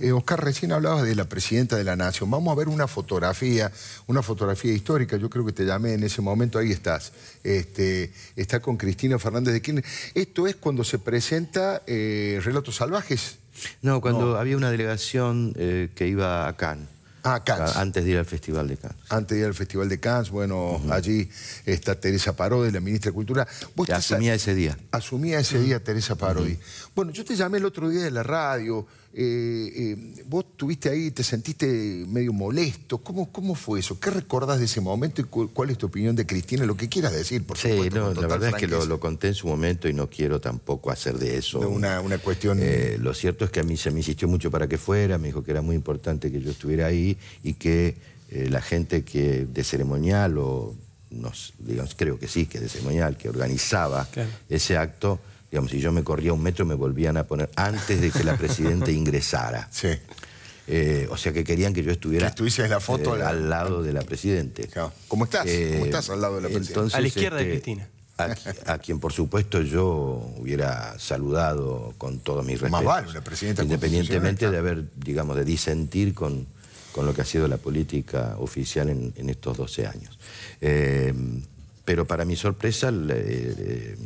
Eh, Oscar, recién hablabas de la presidenta de la Nación. Vamos a ver una fotografía, una fotografía histórica. Yo creo que te llamé en ese momento, ahí estás. Este, está con Cristina Fernández de Kirchner. Esto es cuando se presenta eh, Relatos Salvajes. No, cuando había una delegación eh, que iba a Cannes. Ah, Cannes. Ah, antes de ir al Festival de Cannes. Antes de ir al Festival de Cannes, bueno, allí está Teresa Parodi, la ministra de Cultura. ¿Vos asumía ese día. Asumía ese día Teresa Parodi. Bueno, yo te llamé el otro día de la radio, eh, eh, vos estuviste ahí, te sentiste medio molesto. ¿Cómo, ¿Cómo fue eso? ¿Qué recordás de ese momento y cuál es tu opinión de Cristina? Lo que quieras decir, por sí, la verdad es que lo, conté en su momento y no quiero tampoco hacer de eso. una, cuestión... Eh, lo cierto es que a mí se me insistió mucho para que fuera, me dijo que era muy importante que yo estuviera ahí y que eh, la gente que de ceremonial o digamos, creo que sí, que de ceremonial, que organizaba ese acto, digamos, si yo me corría un metro me volvían a poner antes de que la presidenta ingresara. Sí. Eh, o sea que querían que yo estuviera. la foto eh, al lado de la Presidenta Claro. ¿Cómo estás? ¿Cómo estás al lado de la presidenta? a la izquierda de este, Cristina. A, quien por supuesto yo hubiera saludado con todo mis respeto Independientemente de haber, digamos, de disentir con, con lo que ha sido la política oficial en, estos 12 años. Eh, pero para mi sorpresa, la eh,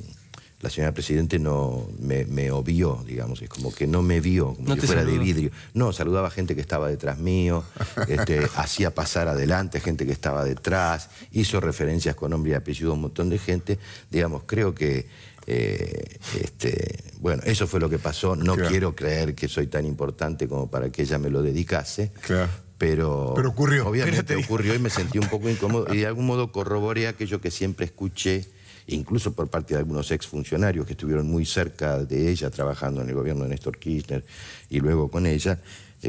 eh, señora Presidente no me, obvió, digamos, es como que no me vio, como que si fuera de vidrio. No, saludaba a gente que estaba detrás mío, este, hacía pasar adelante gente que estaba detrás, hizo referencias con nombre y apellido a un montón de gente. Digamos, creo que, este, bueno, eso fue lo que pasó. No quiero creer que soy tan importante como para que ella me lo dedicase, claro. Pero, ocurrió. Obviamente ocurrió y me sentí un poco incómodo y de algún modo corroboré aquello que siempre escuché, incluso por parte de algunos exfuncionarios que estuvieron muy cerca de ella trabajando en el gobierno de Néstor Kirchner y luego con ella,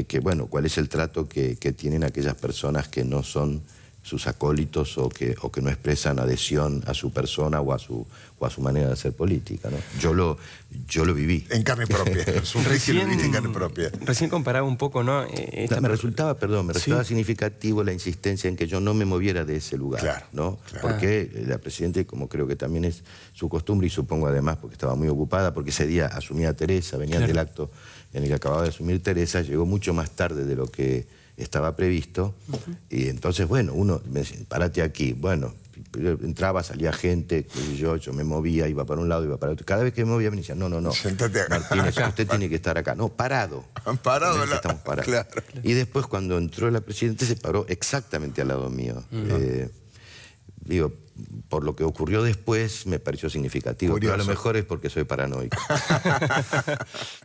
que bueno, cuál es el trato que tienen aquellas personas que no son sus acólitos o que, o que no expresan adhesión a su persona o a su, o a su manera de hacer política. ¿no? Yo, lo, yo lo viví. En carne propia. recién, en carne propia. Recién comparaba un poco, ¿no? Eh, esta... me resultaba, perdón, me resultaba significativo la insistencia en que yo no me moviera de ese lugar. Claro, ¿no? Porque ah. la Presidenta, como creo que también es su costumbre y supongo además porque estaba muy ocupada, porque ese día asumía a Teresa, venía del acto en el que acababa de asumir Teresa, llegó mucho más tarde de lo que estaba previsto. Y entonces, bueno, uno me dice, parate aquí. Bueno, entraba, salía gente, yo, me movía, iba para un lado, iba para otro. Cada vez que me movía me decía no, no, no, Martínez, usted tiene que estar acá. No, parado. Parado. Estamos parados. Y después cuando entró la presidenta se paró exactamente al lado mío. Eh, digo, por lo que ocurrió después me pareció significativo. a lo mejor es porque soy paranoico.